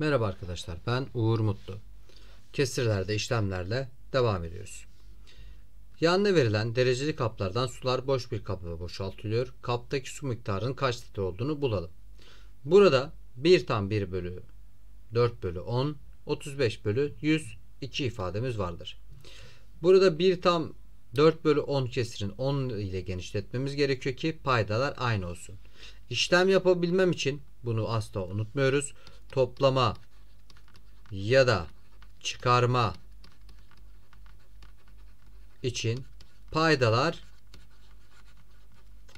Merhaba arkadaşlar ben Uğur Mutlu. Kesirlerde işlemlerle devam ediyoruz. Yanına verilen dereceli kaplardan sular boş bir kaba boşaltılıyor. Kaptaki su miktarının kaç litre olduğunu bulalım. Burada 1 tam 1 bölü 4 bölü 10, 35 bölü 100, 2 ifademiz vardır. Burada 1 tam 4 bölü 10 kesirin 10 ile genişletmemiz gerekiyor ki paydalar aynı olsun. İşlem yapabilmem için bunu asla unutmuyoruz toplama ya da çıkarma için paydalar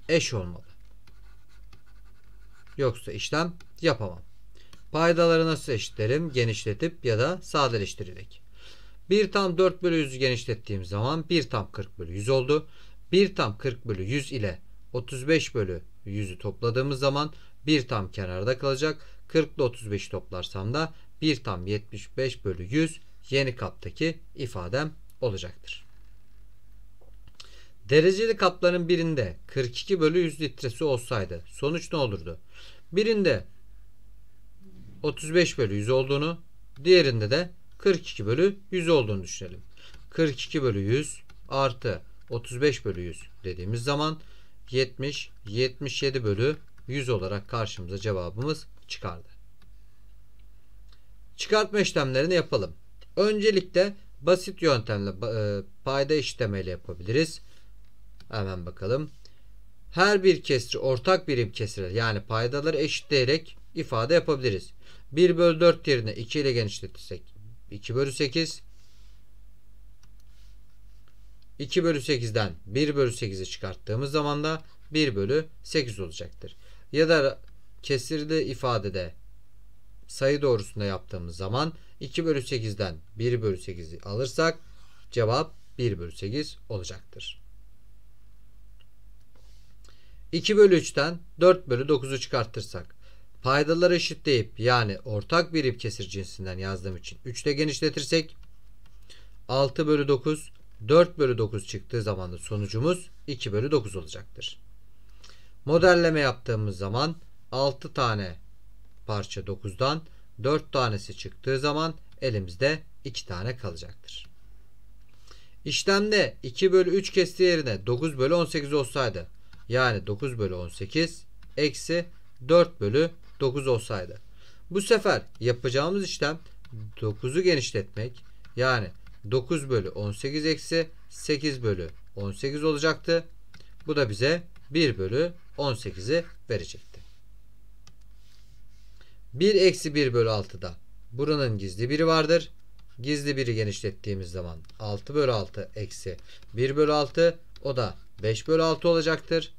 eş olmalı. Yoksa işlem yapamam. Paydaları nasıl eşitlerim? Genişletip ya da sadeleştirerek. 1 tam 4 bölü 100'ü genişlettiğim zaman 1 tam 40 bölü 100 oldu. 1 tam 40 bölü 100 ile 35 bölü 100'ü topladığımız zaman 1 tam kenarda kalacak. 40 ile 35 toplarsam da 1 tam 75 bölü 100 yeni kaptaki ifadem olacaktır. Dereceli kapların birinde 42 bölü 100 litresi olsaydı sonuç ne olurdu? Birinde 35 bölü 100 olduğunu diğerinde de 42 bölü 100 olduğunu düşünelim. 42 bölü 100 artı 35 bölü 100 dediğimiz zaman 70 77 bölü 100 olarak karşımıza cevabımız çıkardı. Çıkartma işlemlerini yapalım. Öncelikle basit yöntemle e, payda işlemeyle yapabiliriz. Hemen bakalım. Her bir kesri ortak birim kesire yani paydaları eşitleyerek ifade yapabiliriz. 1 bölü 4 yerine 2 ile genişletirsek 2 bölü 8 2 bölü 8'den 1 bölü 8'i çıkarttığımız zaman da 1 bölü 8 olacaktır. Ya da kesirli ifadede sayı doğrusunda yaptığımız zaman 2 bölü 8'den 1 bölü 8'i alırsak cevap 1 bölü 8 olacaktır. 2 bölü 3'ten 4 bölü 9'u çıkartırsak paydaları eşitleyip yani ortak bir ip kesir cinsinden yazdığım için 3'te genişletirsek 6 bölü 9 4 bölü 9 çıktığı zaman da sonucumuz 2 bölü 9 olacaktır. Modelleme yaptığımız zaman 6 tane parça 9'dan 4 tanesi çıktığı zaman elimizde 2 tane kalacaktır. İşlemde 2 bölü 3 kestiği yerine 9 bölü 18 olsaydı yani 9 bölü 18 eksi 4 bölü 9 olsaydı. Bu sefer yapacağımız işlem 9'u genişletmek yani 9 bölü 18 eksi 8 bölü 18 olacaktı. Bu da bize 1 bölü 18'i verecek. 1 eksi 1 bölü 6'da buranın gizli biri vardır. Gizli biri genişlettiğimiz zaman 6 bölü 6 eksi 1 bölü 6 o da 5 bölü 6 olacaktır.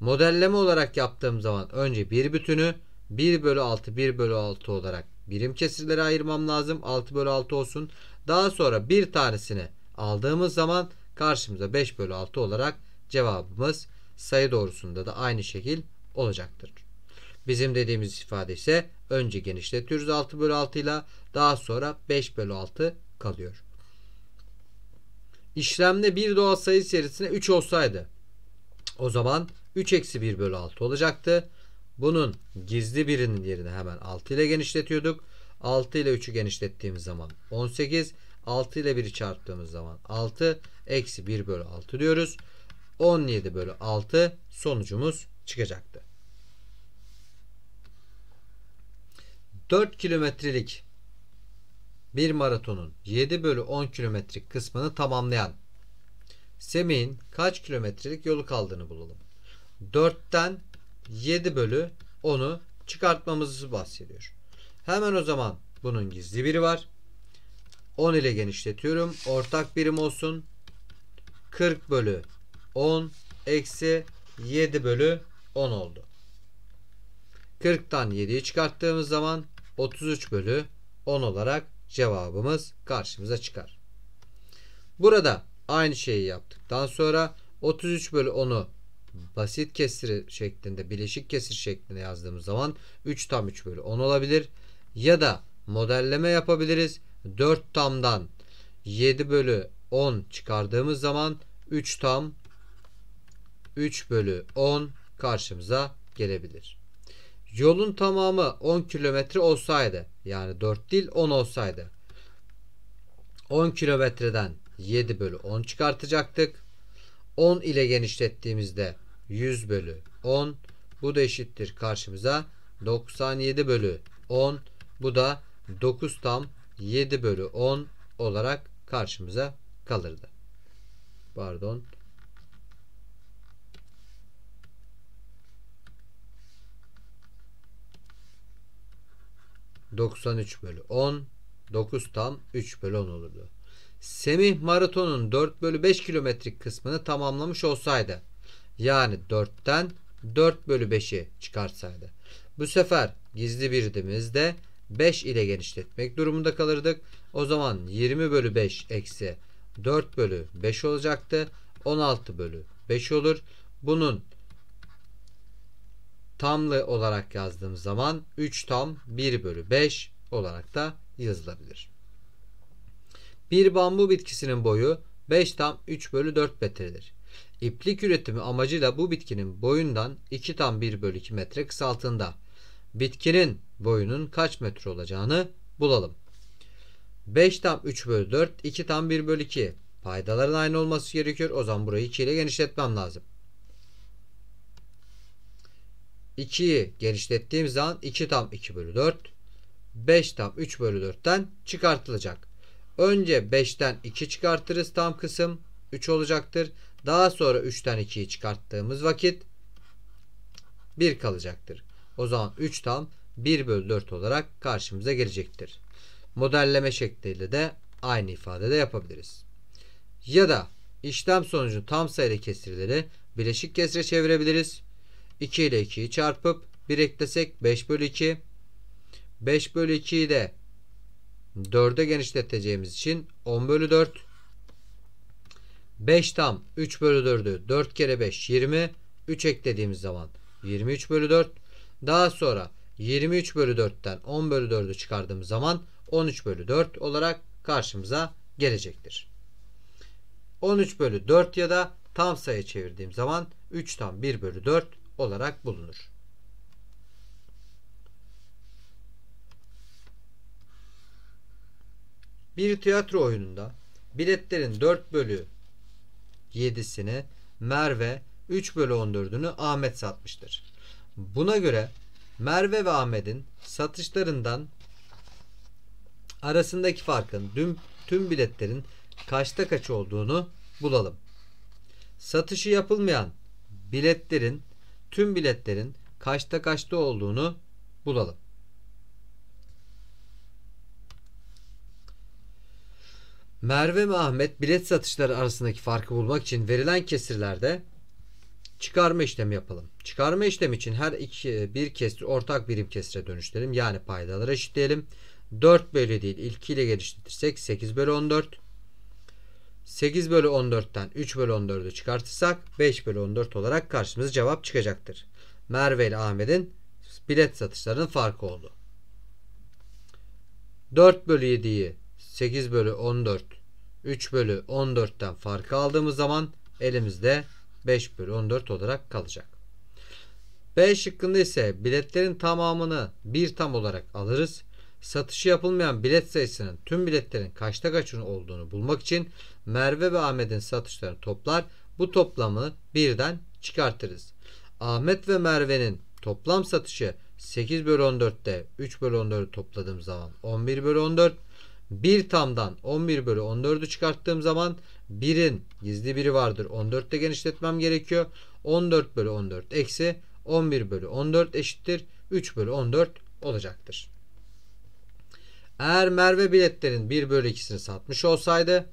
Modelleme olarak yaptığım zaman önce bir bütünü 1 bölü 6 1 bölü 6 olarak birim kesirleri ayırmam lazım. 6 bölü 6 olsun. Daha sonra bir tanesini aldığımız zaman karşımıza 5 bölü 6 olarak cevabımız sayı doğrusunda da aynı şekil olacaktır. Bizim dediğimiz ifade ise Önce genişletiyoruz 6 bölü 6 ile daha sonra 5 bölü 6 kalıyor. İşlemde bir doğal sayı içerisinde 3 olsaydı o zaman 3 eksi 1 bölü 6 olacaktı. Bunun gizli birinin yerine hemen 6 ile genişletiyorduk. 6 ile 3'ü genişlettiğimiz zaman 18. 6 ile 1'i çarptığımız zaman 6. Eksi 1 bölü 6 diyoruz. 17 bölü 6 sonucumuz çıkacaktı. 4 kilometrelik bir maratonun 7 bölü 10 kilometrik kısmını tamamlayan Semih'in kaç kilometrelik yolu kaldığını bulalım. 4'ten 7 bölü 10'u çıkartmamızı bahsediyor. Hemen o zaman bunun gizli biri var. 10 ile genişletiyorum. Ortak birim olsun. 40 bölü 10 eksi 7 bölü 10 oldu. 40'tan 7'yi çıkarttığımız zaman 33 bölü 10 olarak cevabımız karşımıza çıkar. Burada aynı şeyi yaptıktan sonra 33 bölü 10'u basit kesir şeklinde bileşik kesir şeklinde yazdığımız zaman 3 tam 3 bölü 10 olabilir. Ya da modelleme yapabiliriz. 4 tamdan 7 bölü 10 çıkardığımız zaman 3 tam 3 bölü 10 karşımıza gelebilir. Yolun tamamı 10 kilometre olsaydı yani 4 değil 10 olsaydı 10 kilometreden 7 bölü 10 çıkartacaktık. 10 ile genişlettiğimizde 100 bölü 10 bu da eşittir karşımıza 97 bölü 10 bu da 9 tam 7 bölü 10 olarak karşımıza kalırdı. Pardon 93 bölü 10 9 tam 3 bölü 10 olurdu. Semih maratonun 4 bölü 5 kilometrik kısmını tamamlamış olsaydı yani 4'ten 4 bölü 5'i çıkarsaydı. Bu sefer gizli birdimizde 5 ile genişletmek durumunda kalırdık. O zaman 20 bölü 5 eksi 4 bölü 5 olacaktı. 16 bölü 5 olur. Bunun tamlı olarak yazdığımız zaman 3 tam 1 bölü 5 olarak da yazılabilir. Bir bambu bitkisinin boyu 5 tam 3 bölü 4 metredir. İplik üretimi amacıyla bu bitkinin boyundan 2 tam 1 bölü 2 metre kısaltığında bitkinin boyunun kaç metre olacağını bulalım. 5 tam 3 bölü 4, 2 tam 1 bölü 2. Paydaların aynı olması gerekiyor. O zaman burayı 2 ile genişletmem lazım. 2'yi genişlettiğim zaman 2 tam 2 bölü 4. 5 tam 3 bölü 4'ten çıkartılacak. Önce 5'ten 2 çıkartırız tam kısım 3 olacaktır. Daha sonra 3'ten 2'yi çıkarttığımız vakit 1 kalacaktır. O zaman 3 tam 1 bölü 4 olarak karşımıza gelecektir. Modelleme şekliyle de aynı ifadede yapabiliriz. Ya da işlem sonucu tam sayılı kesirleri bileşik kesire çevirebiliriz. 2 ile 2'yi çarpıp 1 eklesek 5 bölü 2. 5 bölü 2'yi de 4'e genişleteceğimiz için 10 bölü 4. 5 tam 3 bölü 4'ü 4 kere 5 20. 3 eklediğimiz zaman 23 bölü 4. Daha sonra 23 bölü 4'ten 10 bölü 4'ü çıkardığımız zaman 13 bölü 4 olarak karşımıza gelecektir. 13 bölü 4 ya da tam sayı çevirdiğim zaman 3 tam 1 bölü 4 olarak bulunur. Bir tiyatro oyununda biletlerin 4 bölü 7'sini Merve 3 bölü 14'ünü Ahmet satmıştır. Buna göre Merve ve Ahmet'in satışlarından arasındaki farkın tüm, tüm biletlerin kaçta kaç olduğunu bulalım. Satışı yapılmayan biletlerin tüm biletlerin kaçta kaçta olduğunu bulalım. Merve ve Ahmet bilet satışları arasındaki farkı bulmak için verilen kesirlerde çıkarma işlemi yapalım. Çıkarma işlemi için her iki bir kesir ortak birim kesire dönüştürelim. Yani paydaları eşitleyelim. 4 bölü değil ilk ile geliştirirsek 8 bölü 14. 8 bölü 14'ten 3 bölü 14'ü çıkartırsak 5 bölü 14 olarak karşımıza cevap çıkacaktır. Merve ile Ahmet'in bilet satışlarının farkı oldu. 4 bölü 7'yi 8 bölü 14 3 bölü 14'ten farkı aldığımız zaman elimizde 5 bölü 14 olarak kalacak. B şıkkında ise biletlerin tamamını bir tam olarak alırız satışı yapılmayan bilet sayısının tüm biletlerin kaçta kaçını olduğunu bulmak için Merve ve Ahmet'in satışlarını toplar bu toplamı birden çıkartırız. Ahmet ve Merve'nin toplam satışı 8 bölü 14'te 3 bölü 14'ü topladığım zaman 11 bölü 14 1 tamdan 11 bölü 14'ü çıkarttığım zaman 1'in gizli biri vardır. 14'te genişletmem gerekiyor. 14 bölü 14 eksi 11 bölü 14 eşittir. 3 bölü 14 olacaktır. Eğer Merve biletlerin 1 bölü 2'sini satmış olsaydı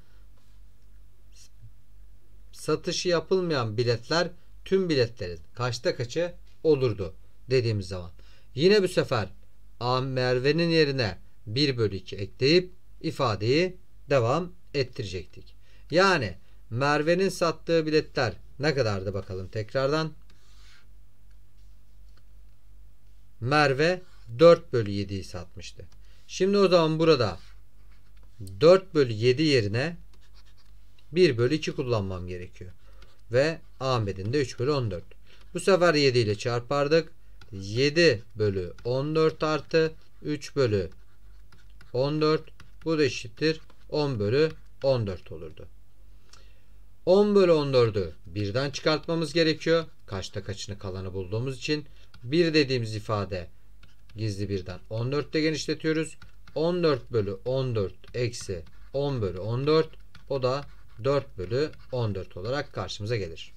satışı yapılmayan biletler tüm biletlerin kaçta kaçı olurdu dediğimiz zaman. Yine bu sefer A Merve'nin yerine 1 bölü 2 ekleyip ifadeyi devam ettirecektik. Yani Merve'nin sattığı biletler ne kadardı bakalım tekrardan. Merve 4 bölü 7'yi satmıştı. Şimdi o zaman burada 4 bölü 7 yerine 1 bölü 2 kullanmam gerekiyor. Ve Ahmet'in de 3 bölü 14. Bu sefer 7 ile çarpardık. 7 bölü 14 artı 3 bölü 14. Bu da eşittir 10 bölü 14 olurdu. 10 bölü 14'ü birden çıkartmamız gerekiyor. Kaçta kaçını kalanı bulduğumuz için 1 dediğimiz ifade gizli birden 14'te genişletiyoruz. 14 bölü 14 eksi 10 bölü 14 o da 4 bölü 14 olarak karşımıza gelir.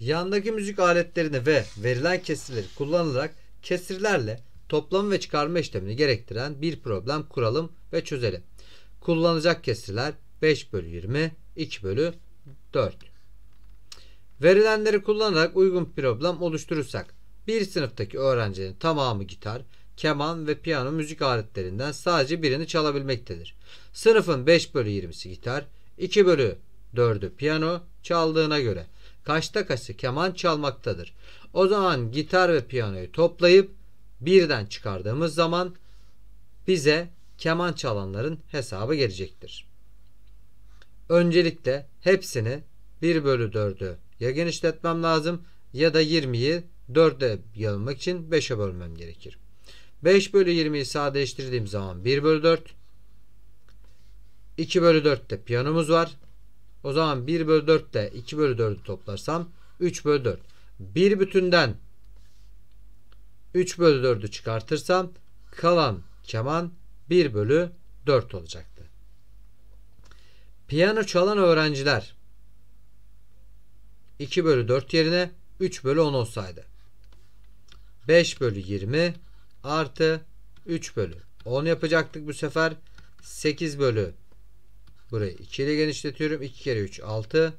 Yandaki müzik aletlerini ve verilen kesirleri kullanılarak kesirlerle toplam ve çıkarma işlemini gerektiren bir problem kuralım ve çözelim. Kullanacak kesirler 5 bölü 20, 2 bölü 4. Verilenleri kullanarak uygun problem oluşturursak bir sınıftaki öğrencinin tamamı gitar, keman ve piyano müzik aletlerinden sadece birini çalabilmektedir. Sınıfın 5 bölü 20'si gitar, 2 bölü 4'ü piyano çaldığına göre kaçta kaçı keman çalmaktadır. O zaman gitar ve piyanoyu toplayıp birden çıkardığımız zaman bize keman çalanların hesabı gelecektir. Öncelikle hepsini 1 bölü 4'ü ya genişletmem lazım ya da 20'yi 4'e yayılmak için 5'e bölmem gerekir. 5 bölü 20'yi sadeleştirdiğim zaman 1 bölü 4. 2 bölü 4'te piyanomuz var. O zaman 1 bölü 4'te 2 bölü 4'ü toplarsam 3 bölü 4. 1 bütünden 3 bölü 4'ü çıkartırsam kalan keman 1 bölü 4 olacaktı. Piyano çalan öğrenciler 2 bölü 4 yerine 3 bölü 10 olsaydı. 5 bölü 20 artı 3 bölü 10 yapacaktık bu sefer. 8 bölü burayı 2 ile genişletiyorum. 2 kere 3 6.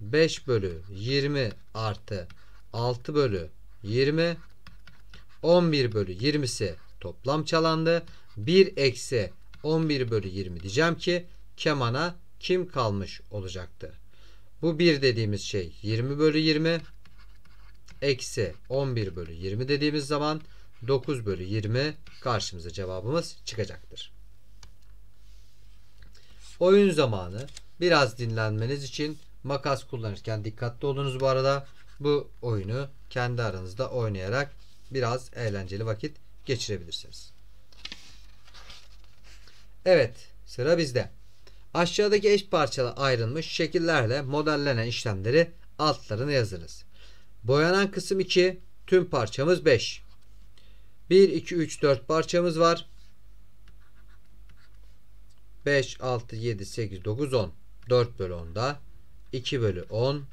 5 bölü 20 artı 6 bölü 20 11 bölü 20'si toplam çalandı. 1 eksi 11 bölü 20 diyeceğim ki kemana kim kalmış olacaktı. Bu 1 dediğimiz şey 20 bölü 20 eksi 11 bölü 20 dediğimiz zaman 9 bölü 20 karşımıza cevabımız çıkacaktır. Oyun zamanı biraz dinlenmeniz için makas kullanırken dikkatli olunuz bu arada. Bu oyunu kendi aranızda oynayarak biraz eğlenceli vakit geçirebilirsiniz. Evet sıra bizde. Aşağıdaki eş parçalı ayrılmış şekillerle modellenen işlemleri altlarına yazınız. Boyanan kısım 2. Tüm parçamız 5. 1, 2, 3, 4 parçamız var. 5, 6, 7, 8, 9, 10. 4 bölü 10'da 2 bölü 10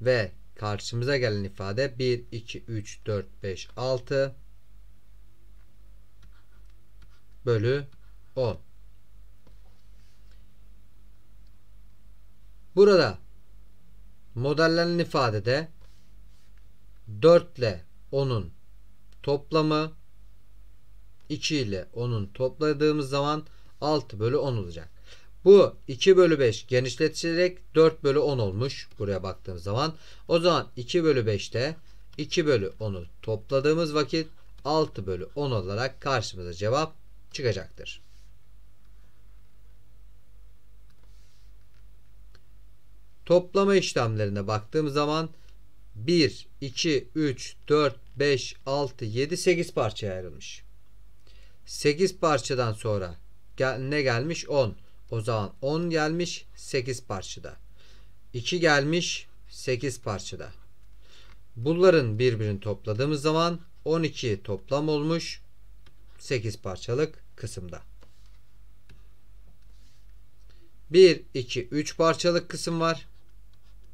ve karşımıza gelen ifade 1, 2, 3, 4, 5, 6 bölü 10. Burada Modellenen ifadede 4 ile 10'un toplamı 2 ile 10'un topladığımız zaman 6 bölü 10 olacak. Bu 2 bölü 5 genişletilerek 4 bölü 10 olmuş. Buraya baktığımız zaman. O zaman 2 bölü 5'te 2 bölü 10'u topladığımız vakit 6 bölü 10 olarak karşımıza cevap çıkacaktır. Toplama işlemlerine baktığım zaman 1, 2, 3, 4, 5, 6, 7, 8 parçaya ayrılmış. 8 parçadan sonra gel, ne gelmiş? 10. O zaman 10 gelmiş 8 parçada. 2 gelmiş 8 parçada. Bunların birbirini topladığımız zaman 12 toplam olmuş 8 parçalık kısımda. 1, 2, 3 parçalık kısım var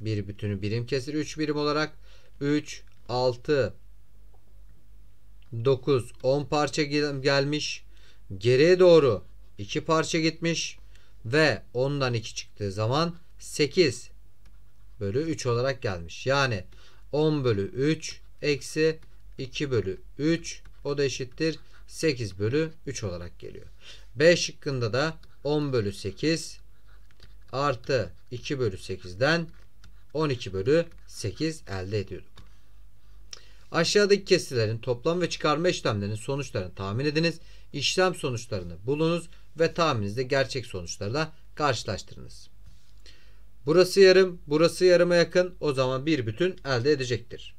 bir bütünü birim kesir 3 birim olarak 3 6 9 10 parça gelmiş geriye doğru 2 parça gitmiş ve 10'dan 2 çıktığı zaman 8 bölü 3 olarak gelmiş. Yani 10 bölü 3 eksi 2 bölü 3 o da eşittir 8 bölü 3 olarak geliyor. B şıkkında da 10 bölü 8 artı 2 bölü 8'den 12 bölü 8 elde ediyorduk. Aşağıdaki kesirlerin toplam ve çıkarma işlemlerinin sonuçlarını tahmin ediniz. İşlem sonuçlarını bulunuz ve tahmininizde gerçek sonuçlarla karşılaştırınız. Burası yarım, burası yarıma yakın. O zaman bir bütün elde edecektir.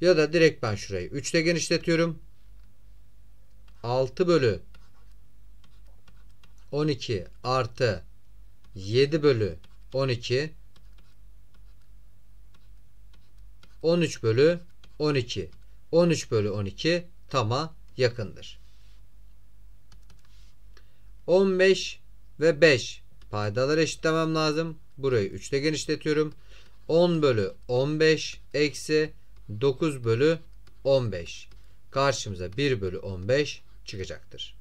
Ya da direkt ben şurayı 3 ile genişletiyorum. 6 bölü 12 artı 7 bölü 12 13 bölü 12. 13 bölü 12 tama yakındır. 15 ve 5 paydaları eşitlemem lazım. Burayı 3 ile genişletiyorum. 10 bölü 15 eksi 9 bölü 15. Karşımıza 1 bölü 15 çıkacaktır.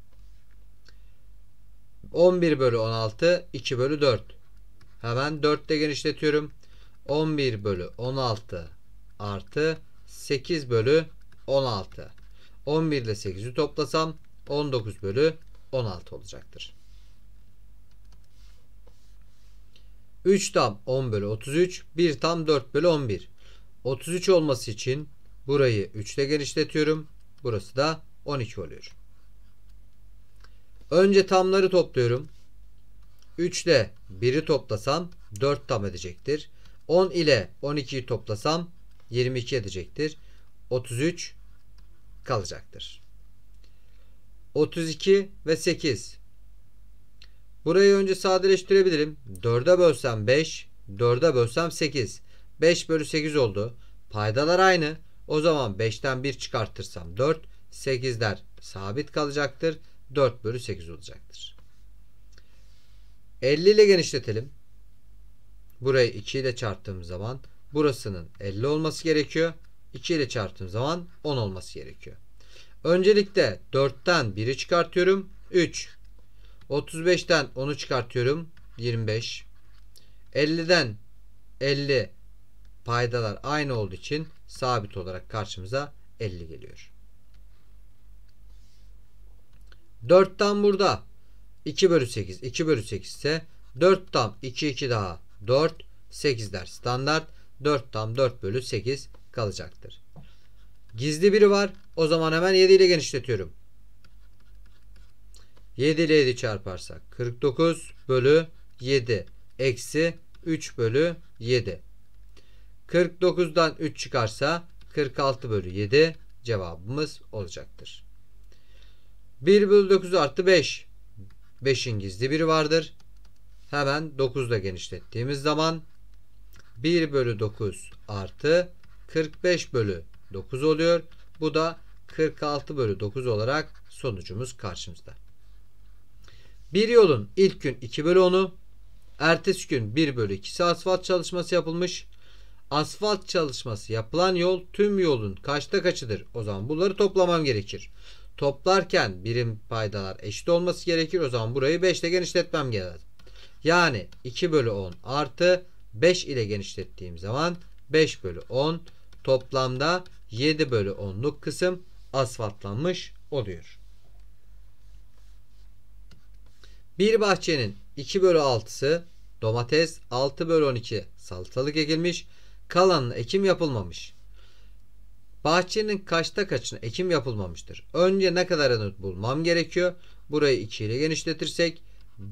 11 bölü 16 2 bölü 4. Hemen 4 ile genişletiyorum. 11 bölü 16 artı 8 bölü 16. 11 ile 8'i toplasam 19 bölü 16 olacaktır. 3 tam 10 bölü 33, 1 tam 4 bölü 11. 33 olması için burayı 3 ile genişletiyorum. Burası da 12 oluyor. Önce tamları topluyorum. 3 ile 1'i toplasam 4 tam edecektir. 10 ile 12'yi toplasam 22 edecektir. 33 kalacaktır. 32 ve 8. Burayı önce sadeleştirebilirim. 4'e bölsem 5, 4'e bölsem 8. 5 bölü 8 oldu. Paydalar aynı. O zaman 5'ten 1 çıkartırsam 4, 8'ler sabit kalacaktır. 4 bölü 8 olacaktır. 50 ile genişletelim. Burayı 2 ile çarptığımız zaman burasının 50 olması gerekiyor. 2 ile çarptığım zaman 10 olması gerekiyor. Öncelikle 4'ten 1'i çıkartıyorum. 3. 35'ten 10'u çıkartıyorum. 25. 50'den 50 paydalar aynı olduğu için sabit olarak karşımıza 50 geliyor. 4'ten burada 2 bölü 8 2 bölü 8 ise 4 tam 2 2 daha 4 8 der standart 4 tam 4 bölü 8 kalacaktır. Gizli biri var. O zaman hemen 7 ile genişletiyorum. 7 ile 7 çarparsak 49 bölü 7 eksi 3 bölü 7. 49'dan 3 çıkarsa 46 bölü 7 cevabımız olacaktır. 1 bölü 9 artı 5. 5'in gizli biri vardır. Hemen 9 ile genişlettiğimiz zaman 1 bölü 9 artı 45 bölü 9 oluyor. Bu da 46 bölü 9 olarak sonucumuz karşımızda. Bir yolun ilk gün 2 bölü 10'u, ertesi gün 1 bölü 2'si asfalt çalışması yapılmış. Asfalt çalışması yapılan yol tüm yolun kaçta kaçıdır? O zaman bunları toplamam gerekir. Toplarken birim paydalar eşit olması gerekir. O zaman burayı 5 ile genişletmem lazım. Yani 2 bölü 10 artı 5 ile genişlettiğim zaman 5 bölü 10 toplamda 7 bölü 10'luk kısım asfaltlanmış oluyor. Bir bahçenin 2 bölü 6'sı domates 6 bölü 12 salatalık ekilmiş kalanın ekim yapılmamış. Bahçenin kaçta kaçına ekim yapılmamıştır. Önce ne kadarını bulmam gerekiyor. Burayı 2 ile genişletirsek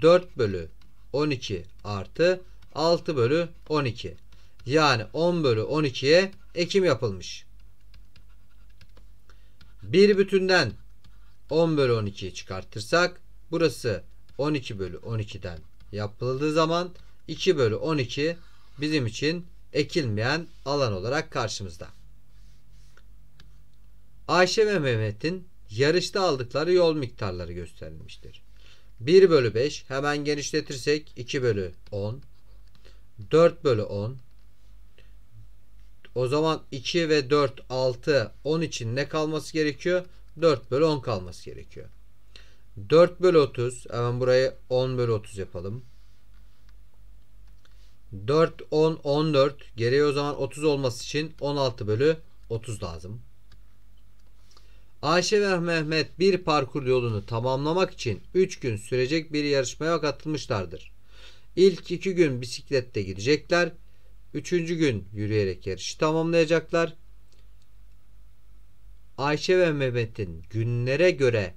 4 bölü 12 artı 6 bölü 12. Yani 10 bölü 12'ye ekim yapılmış. Bir bütünden 10 bölü 12'yi çıkartırsak burası 12 bölü 12'den yapıldığı zaman 2 bölü 12 bizim için ekilmeyen alan olarak karşımızda. Ayşe ve Mehmet'in yarışta aldıkları yol miktarları gösterilmiştir. 1 bölü 5 hemen genişletirsek 2 bölü 10 4 bölü 10. O zaman 2 ve 4 6 10 için ne kalması gerekiyor? 4 bölü 10 kalması gerekiyor. 4 bölü 30 hemen burayı 10 bölü 30 yapalım. 4 10 14 geriye o zaman 30 olması için 16 bölü 30 lazım. Ayşe ve Mehmet bir parkur yolunu tamamlamak için 3 gün sürecek bir yarışmaya katılmışlardır. İlk iki gün bisiklette gidecekler. Üçüncü gün yürüyerek yarışı tamamlayacaklar. Ayşe ve Mehmet'in günlere göre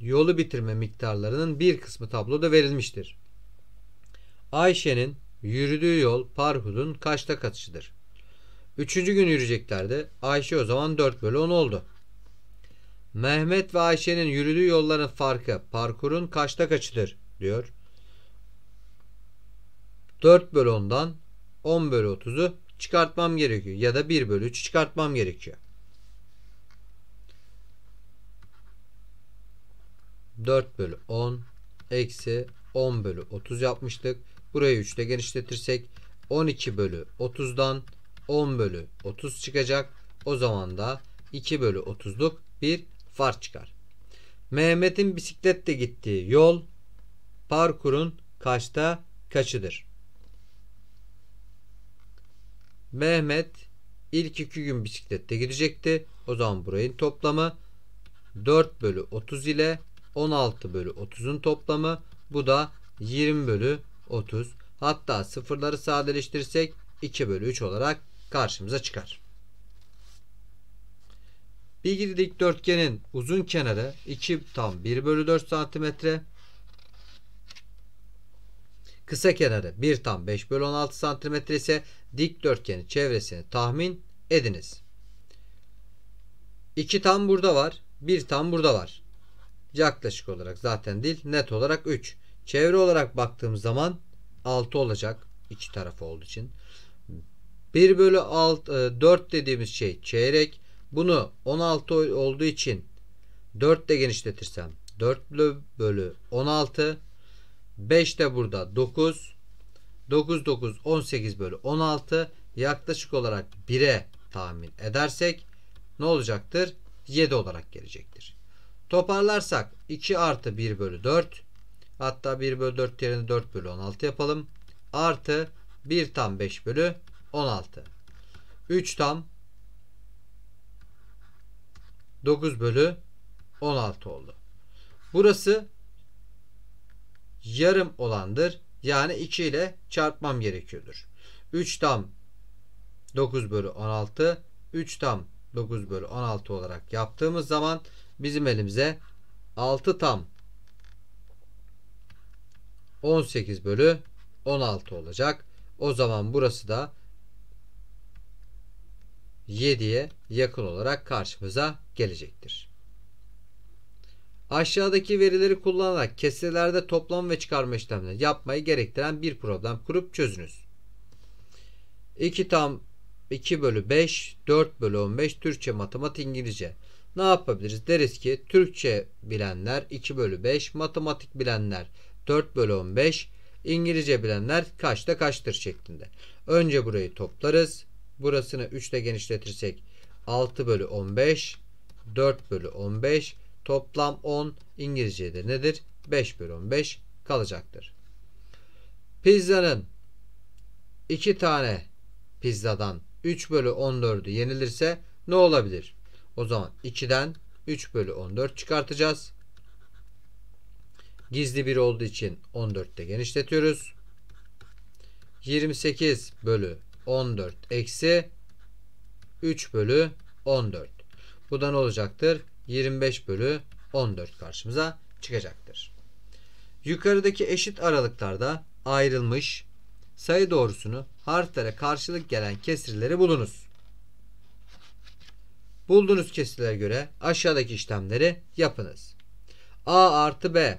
yolu bitirme miktarlarının bir kısmı tabloda verilmiştir. Ayşe'nin yürüdüğü yol Parhud'un kaçta kaçıdır? Üçüncü gün yürüyeceklerdi. Ayşe o zaman 4 bölü 10 oldu. Mehmet ve Ayşe'nin yürüdüğü yolların farkı parkurun kaçta kaçıdır diyor. 4 bölü 10'dan 10 bölü 30'u çıkartmam gerekiyor. Ya da 1 bölü 3 çıkartmam gerekiyor. 4 bölü 10 eksi 10 bölü 30 yapmıştık. Burayı 3 ile genişletirsek 12 bölü 30'dan 10 bölü 30 çıkacak. O zaman da 2 bölü 30'luk bir far çıkar. Mehmet'in bisikletle gittiği yol parkurun kaçta kaçıdır? Mehmet ilk iki gün bisiklette gidecekti. O zaman burayın toplamı 4 bölü 30 ile 16 bölü 30'un toplamı bu da 20 bölü 30. Hatta sıfırları sadeleştirirsek 2 bölü 3 olarak karşımıza çıkar. Bir dikdörtgenin uzun kenarı 2 tam 1 bölü 4 santimetre. Kısa kenarı 1 tam 5 bölü 16 santimetre ise dikdörtgenin çevresini tahmin ediniz. 2 tam burada var. 1 tam burada var. Yaklaşık olarak zaten değil. Net olarak 3. Çevre olarak baktığımız zaman 6 olacak. iki tarafı olduğu için. 1 bölü 6, 4 e, dediğimiz şey çeyrek. Bunu 16 olduğu için 4 de genişletirsem 4 bölü 16 5 de burada 9 9 9 18 bölü 16 yaklaşık olarak 1'e tahmin edersek ne olacaktır? 7 olarak gelecektir. Toparlarsak 2 artı 1 bölü 4 hatta 1 bölü 4 yerine 4 bölü 16 yapalım. Artı 1 tam 5 bölü 16. 3 tam 9 bölü 16 oldu. Burası yarım olandır. Yani 2 ile çarpmam gerekiyordur. 3 tam 9 bölü 16 3 tam 9 bölü 16 olarak yaptığımız zaman bizim elimize 6 tam 18 bölü 16 olacak. O zaman burası da 7'ye yakın olarak karşımıza gelecektir. Aşağıdaki verileri kullanarak kesirlerde toplam ve çıkarma işlemleri yapmayı gerektiren bir problem kurup çözünüz. 2 tam 2 bölü 5, 4 bölü 15 Türkçe, matematik, İngilizce. Ne yapabiliriz? Deriz ki Türkçe bilenler 2 bölü 5, matematik bilenler 4 bölü 15, İngilizce bilenler kaçta kaçtır şeklinde. Önce burayı toplarız. Burasını 3 ile genişletirsek 6 bölü 15 4 bölü 15 toplam 10 İngilizce'de nedir? 5 bölü 15 kalacaktır. Pizzanın 2 tane pizzadan 3 bölü 14'ü yenilirse ne olabilir? O zaman 2'den 3 bölü 14 çıkartacağız. Gizli bir olduğu için 14'te genişletiyoruz. 28 bölü 14 eksi 3 bölü 14. Bu da ne olacaktır? 25 bölü 14 karşımıza çıkacaktır. Yukarıdaki eşit aralıklarda ayrılmış sayı doğrusunu harflere karşılık gelen kesirleri bulunuz. Bulduğunuz kesirlere göre aşağıdaki işlemleri yapınız. A artı B.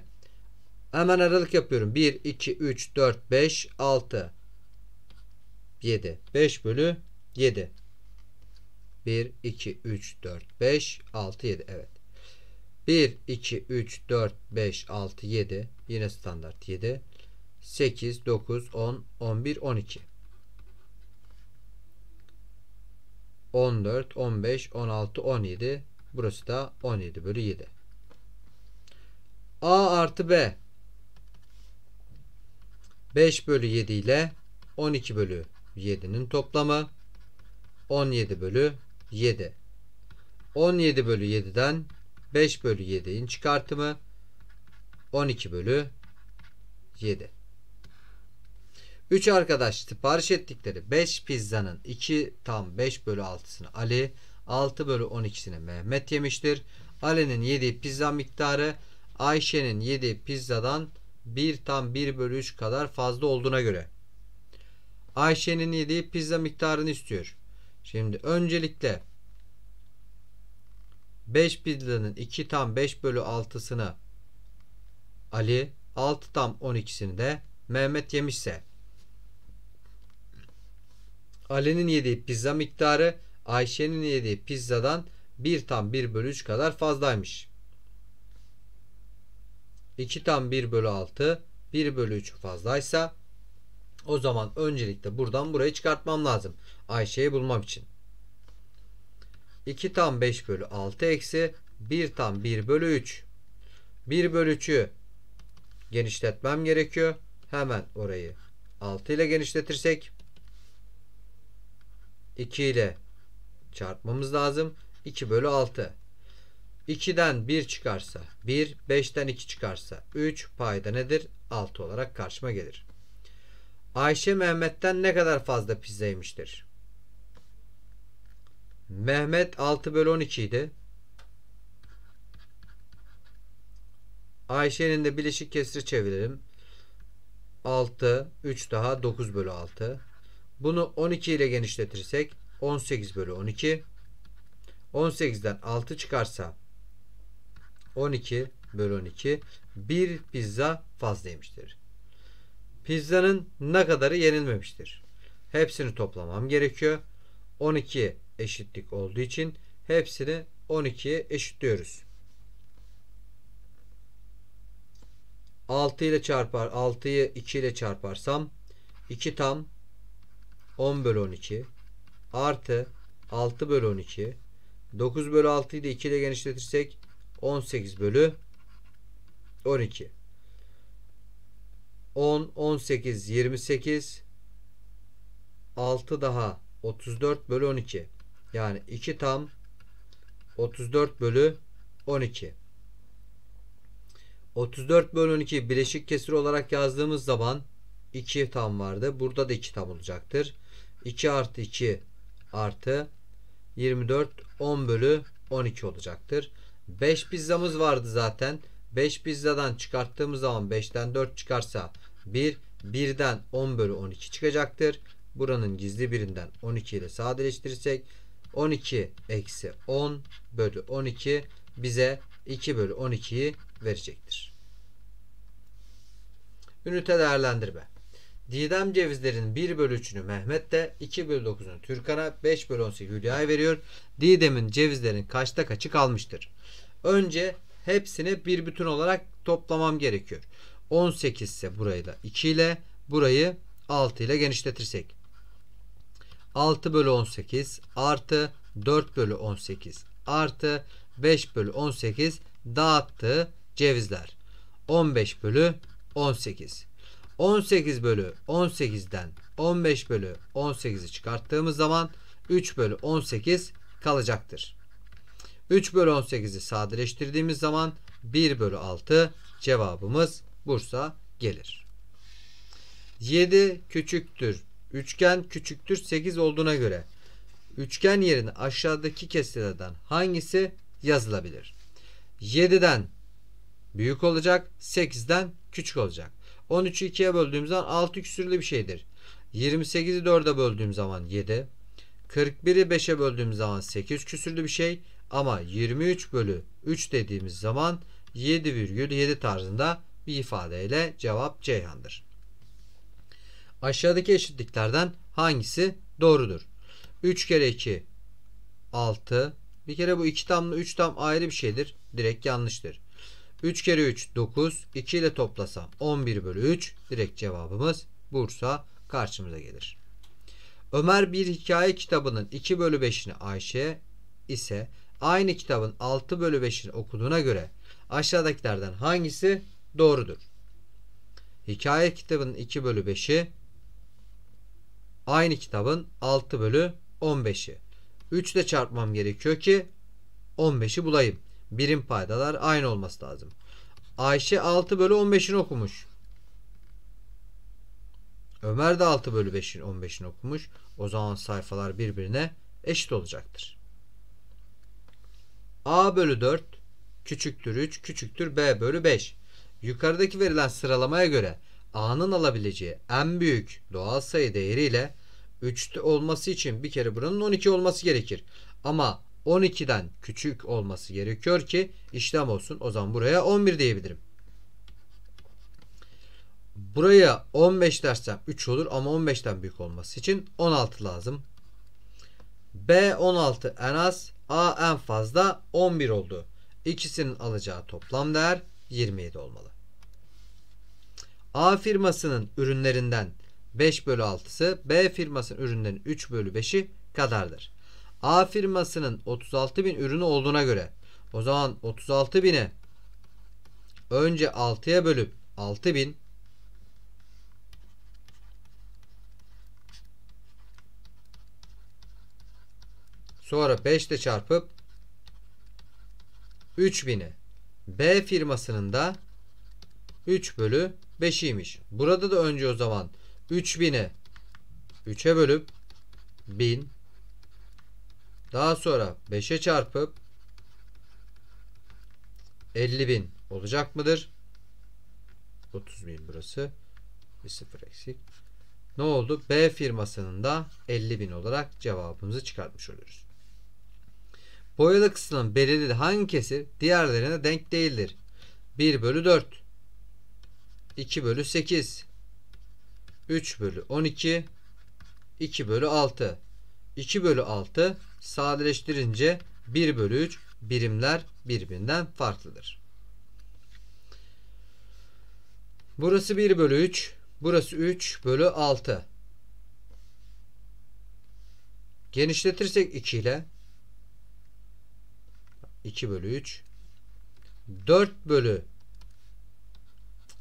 Hemen aralık yapıyorum. 1, 2, 3, 4, 5, 6. 7. 5 bölü 7. 1, 2, 3, 4, 5, 6, 7. Evet. 1, 2, 3, 4, 5, 6, 7. Yine standart 7. 8, 9, 10, 11, 12. 14, 15, 16, 17. Burası da 17 bölü 7. A artı B 5 bölü 7 ile 12 bölü 7'nin toplamı 17 bölü 7. 17 bölü 7'den 5 bölü 7'in çıkartımı 12 bölü 7. 3 arkadaş sipariş ettikleri 5 pizzanın 2 tam 5 bölü 6'sını Ali 6 bölü 12'sini Mehmet yemiştir. Ali'nin yediği pizza miktarı Ayşe'nin yediği pizzadan 1 tam 1 bölü 3 kadar fazla olduğuna göre Ayşe'nin yediği pizza miktarını istiyor. Şimdi öncelikle 5 pizzanın 2 tam 5 bölü 6'sını Ali 6 tam 12'sini de Mehmet yemişse Ali'nin yediği pizza miktarı Ayşe'nin yediği pizzadan 1 tam 1 bölü 3 kadar fazlaymış. 2 tam 1 bölü 6 1 bölü 3 fazlaysa o zaman öncelikle buradan burayı çıkartmam lazım. Ayşe'yi bulmam için. 2 tam 5 bölü 6 eksi 1 tam 1 bölü 3. 1 bölü 3'ü genişletmem gerekiyor. Hemen orayı 6 ile genişletirsek 2 ile çarpmamız lazım. 2 bölü 6. 2'den 1 çıkarsa 1, 5'ten 2 çıkarsa 3 payda nedir? 6 olarak karşıma gelir. Ayşe Mehmet'ten ne kadar fazla pizza yemiştir? Mehmet 6 bölü 12 idi. Ayşe'nin de bileşik kesri çevirelim. 6, 3 daha 9 bölü 6. Bunu 12 ile genişletirsek 18 bölü 12. 18'den 6 çıkarsa 12 bölü 12 bir pizza fazla yemiştir. Pizzanın ne kadarı yenilmemiştir? Hepsini toplamam gerekiyor. 12 eşitlik olduğu için hepsini 12'ye eşitliyoruz. 6 ile çarpar 6'yı 2 ile çarparsam 2 tam 10 bölü 12 artı 6 bölü 12 9 bölü 6'yı da 2 ile genişletirsek 18 bölü 12 10, 18, 28, 6 daha 34 bölü 12. Yani 2 tam 34 bölü 12. 34 bölü 12 bileşik kesir olarak yazdığımız zaman 2 tam vardı. Burada da 2 tam olacaktır. 2 artı 2 artı 24 10 bölü 12 olacaktır. 5 pizzamız vardı zaten. 5 pizzadan çıkarttığımız zaman 5'ten 4 çıkarsa 1. 1'den 10 bölü 12 çıkacaktır. Buranın gizli birinden 12 ile sadeleştirirsek 12 eksi 10 bölü 12 bize 2 bölü 12'yi verecektir. Ünite değerlendirme. Didem cevizlerin 1 bölü 3'ünü Mehmet de 2 bölü 9'unu Türkan'a 5 bölü 18 Hülya'ya veriyor. Didem'in cevizlerin kaçta kaçı kalmıştır? Önce hepsini bir bütün olarak toplamam gerekiyor. 18 ise burayı da 2 ile burayı 6 ile genişletirsek. 6 bölü 18 artı 4 bölü 18 artı 5 bölü 18 dağıttı cevizler. 15 bölü 18. 18 bölü 18'den 15 bölü 18'i çıkarttığımız zaman 3 bölü 18 kalacaktır. 3 bölü 18'i sadeleştirdiğimiz zaman 1 bölü 6 cevabımız Bursa gelir. 7 küçüktür. Üçgen küçüktür 8 olduğuna göre üçgen yerine aşağıdaki kesirlerden hangisi yazılabilir? 7'den büyük olacak 8'den küçük olacak. 13'ü 2'ye böldüğüm zaman 6 küsürlü bir şeydir. 28'i 4'e böldüğüm zaman 7. 41'i 5'e böldüğüm zaman 8 küsürlü bir şey. Ama 23 bölü 3 dediğimiz zaman 7,7 tarzında bir ifadeyle cevap Ceyhan'dır. Aşağıdaki eşitliklerden hangisi doğrudur? 3 kere 2 6 bir kere bu 2 tamla 3 tam ayrı bir şeydir. Direkt yanlıştır. 3 kere 3 9 2 ile toplasam 11 bölü 3 direkt cevabımız Bursa karşımıza gelir. Ömer bir hikaye kitabının 2 bölü 5'ini Ayşe ise aynı kitabın 6 bölü 5'ini okuduğuna göre aşağıdakilerden hangisi doğrudur? Hikaye kitabının 2 bölü 5'i aynı kitabın 6 bölü 15'i. 3 ile çarpmam gerekiyor ki 15'i bulayım. Birim paydalar aynı olması lazım. Ayşe 6 bölü 15'ini okumuş. Ömer de 6 bölü 5'in 15'ini okumuş. O zaman sayfalar birbirine eşit olacaktır. A bölü 4 küçüktür 3 küçüktür B bölü 5. Yukarıdaki verilen sıralamaya göre A'nın alabileceği en büyük doğal sayı değeriyle 3 olması için bir kere buranın 12 olması gerekir. Ama 12'den küçük olması gerekiyor ki işlem olsun. O zaman buraya 11 diyebilirim. Buraya 15 dersem 3 olur ama 15'ten büyük olması için 16 lazım. B 16 en az A en fazla 11 oldu. İkisinin alacağı toplam değer 27 olmalı. A firmasının ürünlerinden 5 bölü 6'sı B firmasının ürünlerinin 3 bölü 5'i kadardır. A firmasının 36 bin ürünü olduğuna göre o zaman 36 bini önce 6'ya bölüp 6 bin Sonra 5 ile çarpıp 3000'e. B firmasının da 3 bölü 5'iymiş. Burada da önce o zaman 3000'e 3'e bölüp 1000 daha sonra 5'e çarpıp 50.000 olacak mıdır? 30.000 burası. Bir sıfır eksik. Ne oldu? B firmasının da 50.000 olarak cevabımızı çıkartmış oluyoruz. Boyalı kısmın belirli hangi kesir diğerlerine denk değildir? 1 bölü 4 2 bölü 8 3 bölü 12 2 bölü 6 2 bölü 6 sadeleştirince 1 bölü 3 birimler birbirinden farklıdır. Burası 1 bölü 3 burası 3 bölü 6 genişletirsek 2 ile 2 bölü 3 4 bölü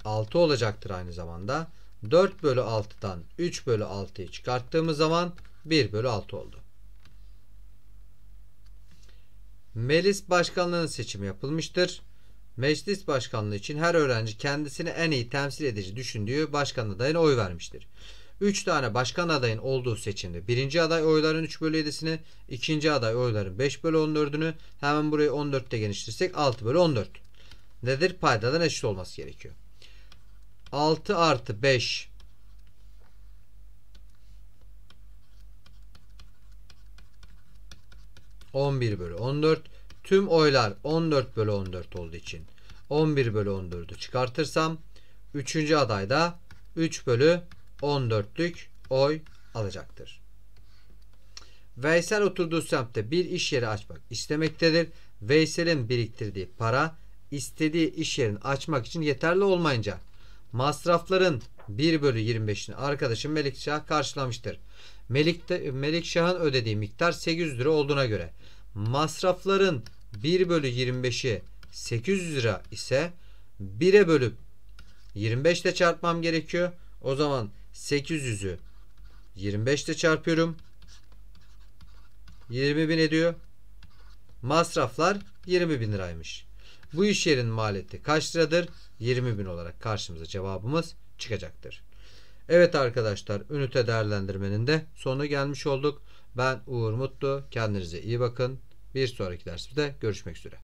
6 olacaktır aynı zamanda. 4 bölü 6'dan 3 bölü 6'yı çıkarttığımız zaman 1 bölü 6 oldu. Meclis başkanlığının seçimi yapılmıştır. Meclis başkanlığı için her öğrenci kendisini en iyi temsil edici düşündüğü başkanlığa dayına oy vermiştir. 3 tane başkan adayın olduğu seçimde birinci aday oyların 3 bölü 7'sini, ikinci aday oyların 5 bölü 14'ünü hemen burayı 14'te genişletirsek 6 bölü 14. Nedir? Paydadan eşit olması gerekiyor. 6 artı 5 11 bölü 14 tüm oylar 14 bölü 14 olduğu için 11 bölü 14'ü çıkartırsam 3. adayda 3 bölü 14'lük oy alacaktır. Veysel oturduğu semtte bir iş yeri açmak istemektedir. Veysel'in biriktirdiği para istediği iş yerini açmak için yeterli olmayınca masrafların 1 bölü 25'ini arkadaşım Melikşah karşılamıştır. Melik de, Melikşah'ın ödediği miktar 800 lira olduğuna göre masrafların 1 bölü 25'i 800 lira ise 1'e bölüp 25 ile çarpmam gerekiyor. O zaman 800'ü 25 ile çarpıyorum. 20 bin ediyor. Masraflar 20 bin liraymış. Bu iş yerin maliyeti kaç liradır? 20 bin olarak karşımıza cevabımız çıkacaktır. Evet arkadaşlar ünite değerlendirmenin de sonu gelmiş olduk. Ben Uğur Mutlu. Kendinize iyi bakın. Bir sonraki dersimizde görüşmek üzere.